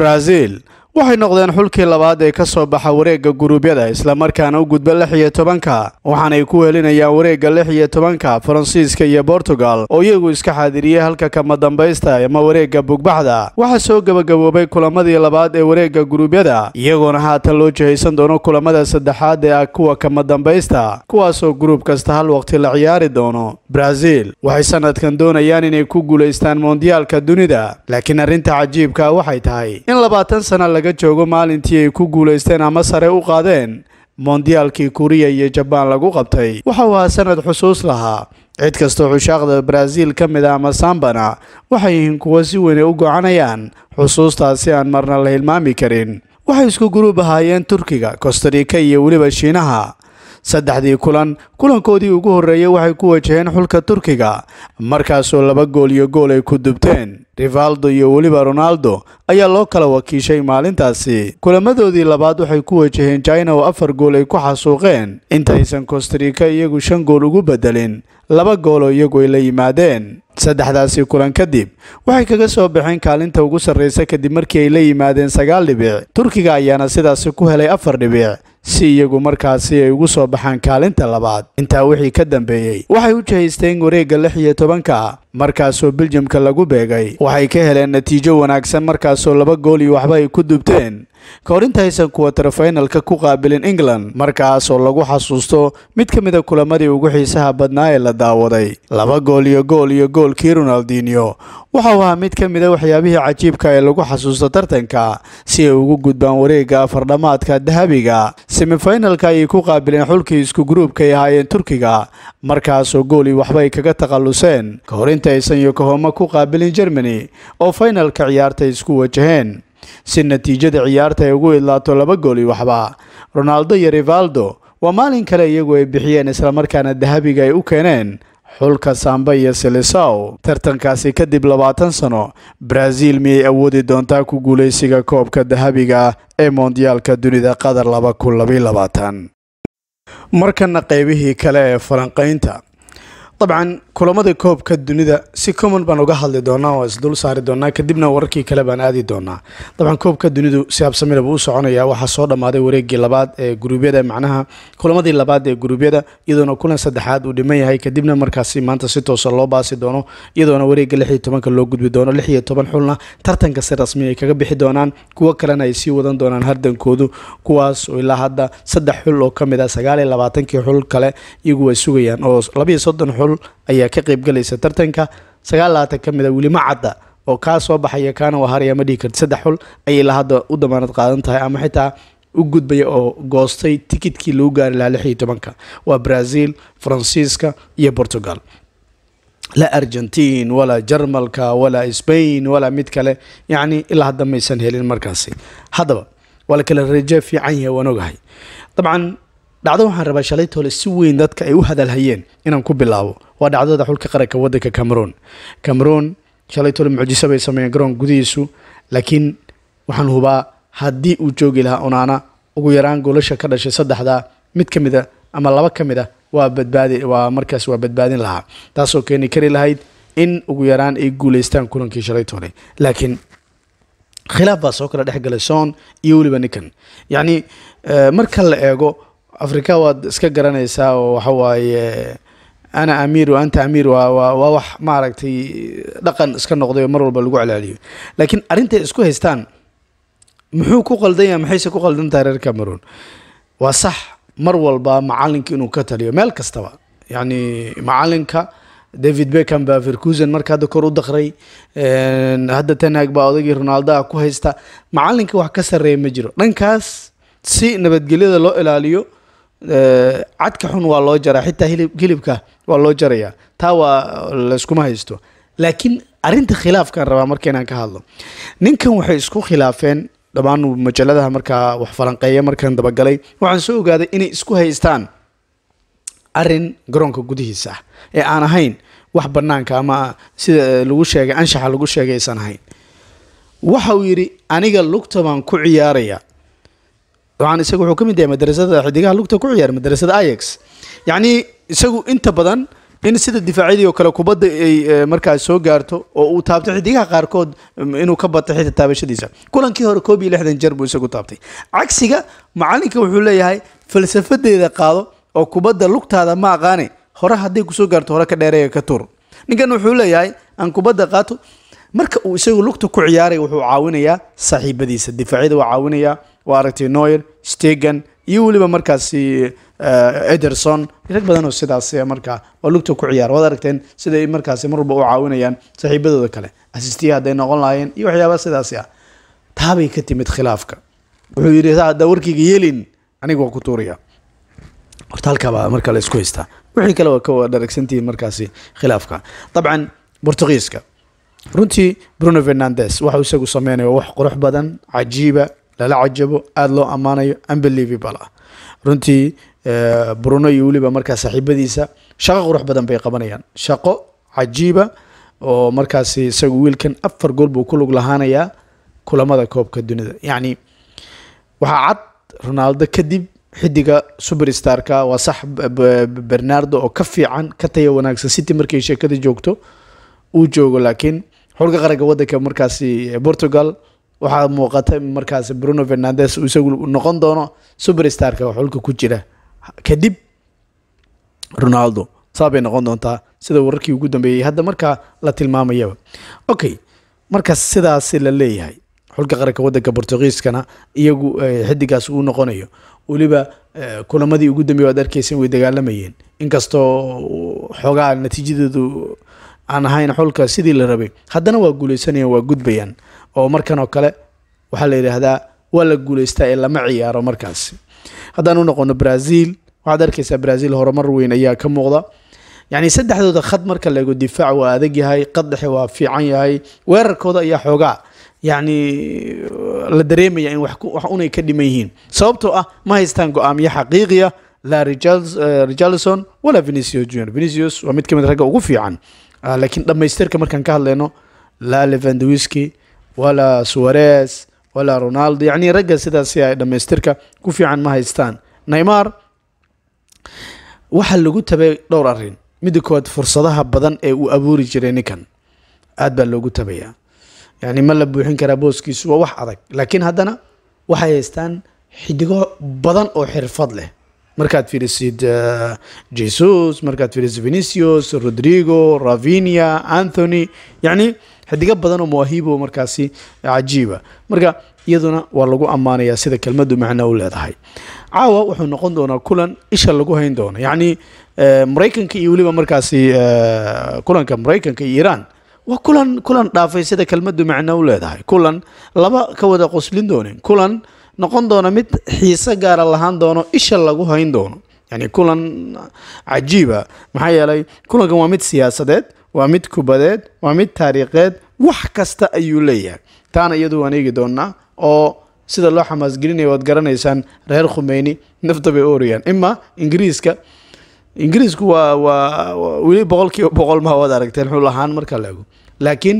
Brasil. waxay noqdeen xulkii labaad ee ka soo baxa wareegga guruubyada islamarkaana u gudba lix iyo tobanka waxaanay ku helinayaan wareegga lix iyo tobanka faransiiska iyo bortugal oo iyagu iska xaadiriyey halka kama dambaysta ama wareegga bugbaxda waxaa soo gebagaboobay kulamadii labaad ee wareegga guruubyada iyagoona haatan loo jihaysan doono kulamada saddexaad ee ah kuwa kama dambaysta kuwaasoo gruub kasta hal waqti la ciyaari doono brazil waxay sanadkan doonayaan inay ku guulaystaan mondiyaalka dunida laakiin arrinta cajiibka waxay tahay in labaatan sana laga joogo maalintii ay ku guulaysteen ama sare u qaadeen mondiyaalkii kuriya iyo jabaan lagu qabtay waxa uu ahaa sanad xusuus lahaa cid kastoo xushaaqda baraaziil ka mid a ah ama sambana waxay yihiin kuwa si weyne u gocanayaan xusuustaasi aan marna la hilmaami karin waxay isku guruub ahaayeen turkiga kostarika iyo weliba shiinaha saddexdii kulan kulankoodii ugu horreeyey waxay ku wajaheen xulka turkiga markaasoo laba gool iyo gool ay ku dubteen rivaldo iyo weliba ronaldo ayaa loo kala wakiishay maalintaasi kulamadoodii labaad waxay ku wajaheen china oo afar gool ay ku xasuuqeen intaysan kostarika iyagu shan gool ugu bedelin laba gooloo iyagu ay la yimaadeen saddexdaasi kulan kadib waxay kaga soo baxeen kaalinta ugu sarraysa kadib markii ay la yimaadeen sagaal dhibic turkiga ayaana sidaasi ku helay afar dhibic si iyagu markaasi ay ugu soo baxaan kaalinta labaad intaa wixii ka dambeeyey waxay u jahaysteen wareegga lix iyo tobanka markaasoo beljamka lagu beegay waxay ka heleen natiijo wanaagsan markaasoo laba gool iyo waxba ay ku dubteen ka hor intaysan ku qaabilin england markaasoo lagu xasuusto mid ka mida ah kulamadii ugu xiisaha badnaa ee la daawaday laba gool iyo gool iyo goolkii ronaldinio waxa uu ahaa mid ka mida ah waxyaabihii cajiibka ee lagu xasuusto tartanka si ay ugu gudbaan wareegga afar dhammaadka dahabiga semifinalka ayay ku qaabileen xulkii isku gruubkaay ahaayeen turkiga markaasoo gool iyo ay kaga takhalluseen inta aysan yokohoma ku qaabilin germany oo finalka ciyaarta isku wajaheen si natiijada ciyaarta ay ugu idlaato laba gooli waxba ronaldo iyo rivaldo waa maalin kale iyagu ay bixiyeen isla markaana dahabiga ay u keeneen xulka samba iyo silisaw tartankaasi kadib labaatan sano baraaziil miyay awoodi doontaa ku guulaysiga koobka dahabiga ee mondiyaalka dunida qatar markana qaybihii kale ee falanqaynta dabcan kulamada koobka dunida si common baan uga hadli doonaa oo isdul saari doonaa kadibna wararkii kale baan aadi doonaa dabcan koobka dunidu si habsamina u soconayaa waxaa soo dhammaaday wareegii labaad ee guruubyada macnaha kulamadii labaad ee guruubyada iyadoona kulan saddexaad uu dhiman yahay kadibna markaasi maanta si toosa loo baasi doono iyadoona wareegga lix iyo tobanka loo gudbi doono lix iyo toban xulna tartanka si rasmi ay kaga bixi doonaan kuwo kalena ay sii wadan doonaan hardankoodu kuwaas oo ilaa hadda saddex xul oo ka mid ah sagaal iyo labaatankii xul kale iyagu ay sugayaan oo labayo soddon xul boqol ayaa ka qaybgalaysa tartanka sagaal labaatan ka mida a cadda oo kaa soo baxaya kaana waharaya ma dhihi karti saddex xul ayay la hadda u damaanad qaadan tahay ama xitaa u gudbaya oo goostay tikidkii lagu gaari lahaa lix iyo tobanka waa brazil faransiiska iyo portugal la argentiin wala jarmalka wala sbain walaa mid kale yacni ilaa hadda maysan helin markaasi haddaba waa la kala rajo fiican yahay waan ogahay dabcan dhacdo waxaan rabaa shalaytoole si weyn dadka ay u hadalhayeen inaan ku bilaabo waa dhacdada xulka qaranka wadanka cameroon cameroon shalaytoole mucjiso bay sameeyeen garoon gudihiisu laakiin waxaan hubaa haddii uu joogi lahaa onaana ugu yaraan golasha ka dhashay saddexdaa mid ka mid ama laba ka mida a waa badbaadi waa markaas waa badbaadin lahaa taasoo keeni kari lahayd in ugu yaraan ay guuleystaan kulankii shalaytoole laakiin khilaaf baa soo kala dhex galay soon iyo weliba ninkan yacnii eh, marka la eego afrika waad iska garanaysaa oo waxa waaye ana amiir anta amiir waa wax maaragtay dhaqan iska noqday oo mar walba lagu calaaliyo laakiin arrintay isku haystaan muxuu ku qaldan maxayse ku qaldan tahay reer cameroon waa sax mar walba macalinka inuu ka taliyo meel kastaba yacni macalinka david beckham baa vercusen marka hadda kor u daqray hadda tanhag baa odaygii ronaldaha ku haysta macalinka wax ka sarreeya ma jiro dhankaas si nabadgelyada loo ilaaliyo Eh, cadka xun waa loo jaraa xitaa hilibka waa loo jaraya taa waa layskuma haysto laakiin arinta khilaafkaan rabaa marka inaan ka hadlo ninkan waxay isku khilaafeen dhammaan majaladaha markaa wax falanqeeya markaan dabagalay waxaan soo ogaaday inay isku haystaan arin garoonka gudihiisa ah ee aan ahayn wax banaanka ama sida eh, lagu sheegay anshaxa lagu sheegay aysan ahayn waxa uu yidhi aniga lugta baan ku ciyaaraya dabcan isagu wuxuu ka mid yahay madrasada xidigaha lugta ku ciyaar madrasada ix yacnii isagu inta badan in sida difaacyadii oo kale kubadda ay eh, markaas soo gaarto oo uu taabtay xidigaha qaarkood mm, inuu ka bato xita taabashadiisa kulankii hore koob iyo lixdan jeer buu isagu taabtay cagsiga macalinka wuxuu leeyahay falsafadeeda qaado oo kubadda lugtaada ma aqaane hore hadday kusoo gaarto hore ka dheereeya ka tuur ninkan wuxuu leeyahay aan kubadda qaato marka uu isagu lugta ku ciyaaray wuxuu caawinayaa saaxiibadiisa difaacyada waa caawinayaa waa aragtay noyer stegan iyo weliba markaasi eh, ederson rag badan oo sidaas ah markaa oo lugta ku ciyaara waad aragteen siday markaasi mar walba u caawinayaan saaxiibadooda kale asistiya hadday noqon lahaayeen iyo waxyaabaa sidaasi ah taabay ka timid khilaafka wuxuu yidhi haddaa warkayga yeelin aniga waa ku tuuraya horta marka la isku haystaa wixii kale waa ka dharagsantihiin markaasi khilaafka dabcan bortugiiska runtii bruno fernandes waxuu isagu sameynaya wax qurux badan cajiiba lala cajabo aada loo ammaanayo unbelievable ah runtii eh, bruno iyo weliba markaa saaxiibadiisa shaqo qurux badan bay qabanayaan shaqo cajiiba oo markaasi isagu wiilkan afar gool buu ku lug lahaanayaa kulamada koobka dunida yacni waxaa cad ronaldo kadib xidiga superstarka waa sax bernardo oo ka fiican ka taya wanaagsan city markay sheekada joogto uu joogo laakiin xulka qaranka waddanka markaasi eh, portugal waxaa muuqata markaas bruno fernandes uu isagu noqon doono superstarka xulka ku jira kadib ronaldo saabay noqon doontaa sida wararkii ugu dambeeyey hadda markaa la tilmaamayaba okay marka sidaasi la leeyahay xulka qaranka waddanka bortugiiskana iyagu eh, xidigaas uu noqonayo weliba eh, kulamadii ugu dambeeye ad arkeysan way dagaalamayeen inkastoo xoogaa natiijadoodu aan ahayn xulka sidii la rabay haddana waa guuleysanayaan waa gudbayaan oo markan oo kale waxaa la yidhaahdaa waa la guuleystaa ee lama ciyaaro markaasi haddaan u noqono brazil waxaad arkaysaa brazil horumar weyn ayaa ka muuqda yacni saddexdooda khad marka la difaac waa adag yahay qadaxe waa fiican yahay weerarkooda ayaa xoogaa yacni la dareemaya in wax unay ka dhiman yihiin sababtoo ah ma haystaan go-aamiyo xaqiiqiya la richarlison eh, walaa venicius junior venicius waa mid ka mid ragga ugu fiican Ah, laakiin dhammaystirka markaan ka hadlayno la levandowiski walaa suarez walaa ronaldo yacni ragga sidaasi ay dhamaystirka ku fiican ma haystaan neymar waxaa lagu tabay dhowr arrin midda koowaad fursadaha badan ee uu abuuri jiray ninkan aada baa loogu tabayaa yacni ma la buuxin karaa booskiisu waa wax adag laakiin haddana waxay haystaan xidigo badan oo xirfad leh markaad fiirisid eh, jesus markaad fiirisid venicius rodrigo ravinia anthony yacni xidigo badan oo mawaahibo markaasi cajiiba marka iyaduna waa lagu ammaanayaa sida kelmadu macno u leedahay caawa wuxuu noqon doonaa kulan isha lagu hayn doono yacni eh, maraykanka iyo weliba markaasi eh, kulanka maraykanka iyo iiraan waa kulan kulan dhaafay sida kelmadu macno u leedahay kulan laba ka wada qoslin doonin kulan noqon doona mid xiise gaara lahaan doono isha lagu hayn doono yacni kulan cajiiba maxaa yeelay kulankan waa mid siyaasadeed waa mid kubadeed waa mid taariikheed wax kasta ayuu leeyahay taana iyadu waan eegi doonaa oo sida loo xamaasgelinaya waad garanaysaan reer khumeyni nafta bay u ima ingiriiska ingiriisku waa waa weli boqolkiiba boqol ma waad aragteen xul ahaan marka la laakiin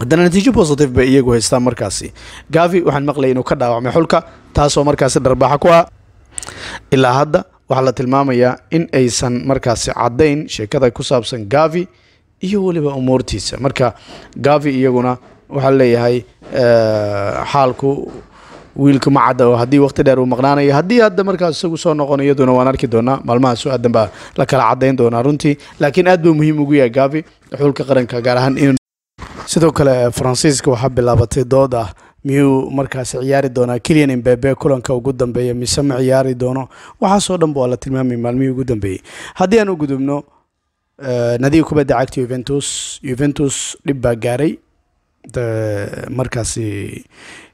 haddana natiijo positive bay iyagu haystaan markaasi gavi waxaan maqlayay inuu ka dhaawacmay xulka taasoo markaasi dharbaaxa ku ah ilaa hadda waxaa la tilmaamayaa in aysan markaasi caddayn sheekada ku saabsan gavi iyo weliba umuurtiisa marka gavi iyaguna waxaa leeyahay eh, xaalku wiilku ma cadda oo haddii waqti dheer uu maqnaanayo haddii hadda markaas isagu soo noqono iyaduna waan arki doonaa maalmahaas oo aadan baa la kala caddayn doonaa runtii laakiin aad buu muhiim ugu yahay gavi xulka qaranka gaar ahaan sidoo kale faransiiska waxaa bilaabatay dood ah miyuu markaas ciyaari doonaa keliyan imbebe kulanka ugu dambeeya mise ma ciyaari doono waxaasoo dhanba waa la tilmaamay maalmihii ugu dambeeyey haddii aan u gudubno eh, nadiga kubadda cagta uventus uventus dhib baa gaaray markaasi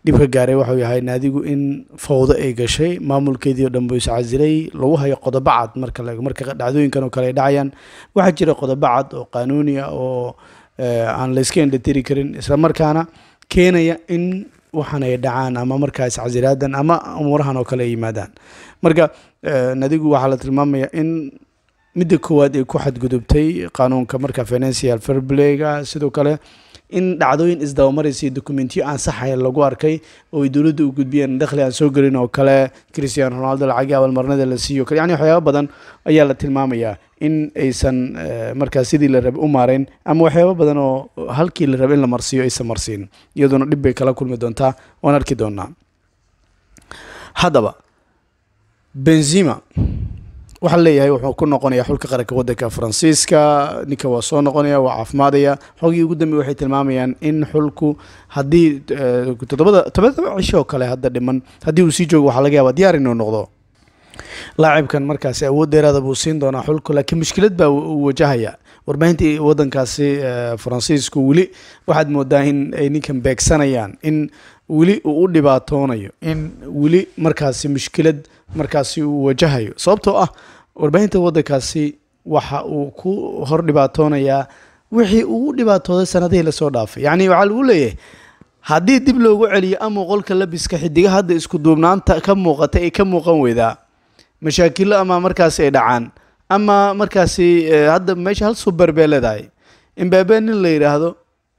dhibka gaaray waxau yahay naadigu in fawdo ay gashay maamulkeediio dhan buu iscasilay lagu hayo qodobo cad marka marka dhacdooyinkan oo kale ay dhacayaan waxaa jira qodobo oo qaanuuni ah oo Eh, aan layska indhatiri karin isla markaana keenaya in waxaan ay dhacaan ama markaas casiraadan ama umuurahan oo kale ay yimaadaan marka eh, nadigu waxaa la tilmaamaya in midda koowaad ay ku xadgudubtay qaanuunka marka financial fairplayga sidoo kale in dhacdooyin isdabamaraysa dokumentiyo aan saxayn lagu arkay oo ay dowladda u gudbiyeen dakhli aan soo gelin oo kale christian ronaldo lacagii abaalmarnada la siiyo kale yani waxyaaba badan ayaa la tilmaamayaa in aysan eh, markaas sidii la rabay u maarayn ama waxyaaba badan oo halkii la rabay in la marsiiyo aysan marsiin iyaduna dhib bay kala kulmi doontaa waan arki doonaa haddaba benzima waxaa leeyahay wuxuu ku noqonaya xulka qaranka wadanka faransiiska ninka waa soo noqonaya waa caafimaadaya xoogii ugu dambe waxay tilmaamayaan in xulku haddii eh, todobada todoba cisho kale hadda dhiman haddii uu sii joogo waxaa laga yaabaa diyaar inuu noqdo laacibkan markaasi awood dheeraada buu siin doonaa xulku laakiin mushkilad baa uu wajahaya warbaahintii wadankaasi eh, faransiisku weli waxaad moodaa in ay ninkan beegsanayaan in weli uu u dhibaatoonayo in weli markaasi mushkilad markaasi uu wajahayo sababtoo ah warbaahinta waddankaasi waxa uu ku hor dhibaatoonayaa wixii uu dhibaatooday sanadihii lasoo dhaafay yacni waxaa lagu leeyahay haddii dib loogu celiyo ama qolka labiska xidiga hadda isku duubnaanta ka muuqata ay ka muuqan weydaa mashaakilo ama markaasi ay dhacaan ama markaasi eh, hadda meesha hal suber leedahay imbaabee nin la yidhaahdo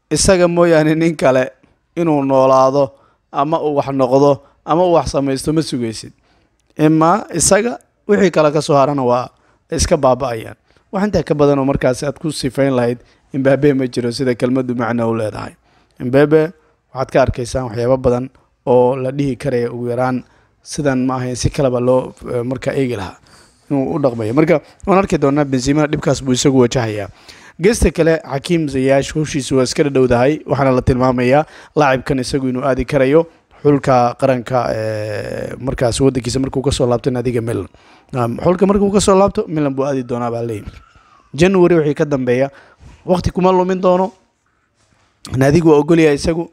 isaga mooyaane nin kale inuu noolaado ama uu wax noqdo ama uu wax samaysto ma sugaysid imaa isaga wixii kale ka soo harana waa iska baaba-ayaan wax intaa ka badanoo markaasi aad ku sifayn lahayd imbabe ma jiro sida kelmadu macno u leedahay imbabe waxaad ka arkaysaan waxyaabo badan oo la dhihi karaya ugu yaraan sidan ma ahayn si kaleba loo eh, markaa eegi lahaa inuu u dhaqmaya marka waan arki doonaa benzimana dhibkaas buu isagu wajahayaa geesta kale xakiim zayaash howshiisu waa iska dhadhowdahay waxaana la tilmaamayaa laacibkan isagu inuu aadi karayo xulka qaranka eh, markaas wadankiisa markuu kasoo laabtana adiga milan xulka markuu kasoo laabto milan buu aadi doonaa baa leeyihi january wixii ka dambeeya wakti kuma lumin doono naadig waa ogolyahay isagu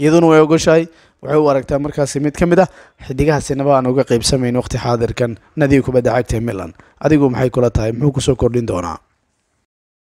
iyaduna way ogoshahay waxay u aragtaa markaasi mid ka mid ah xidigaha sinaba aan uga qeybsamayn waqti xaadirkan nadiga kubadda cagta milan adigu maxay kula tahay muxuu kusoo kordhin doonaa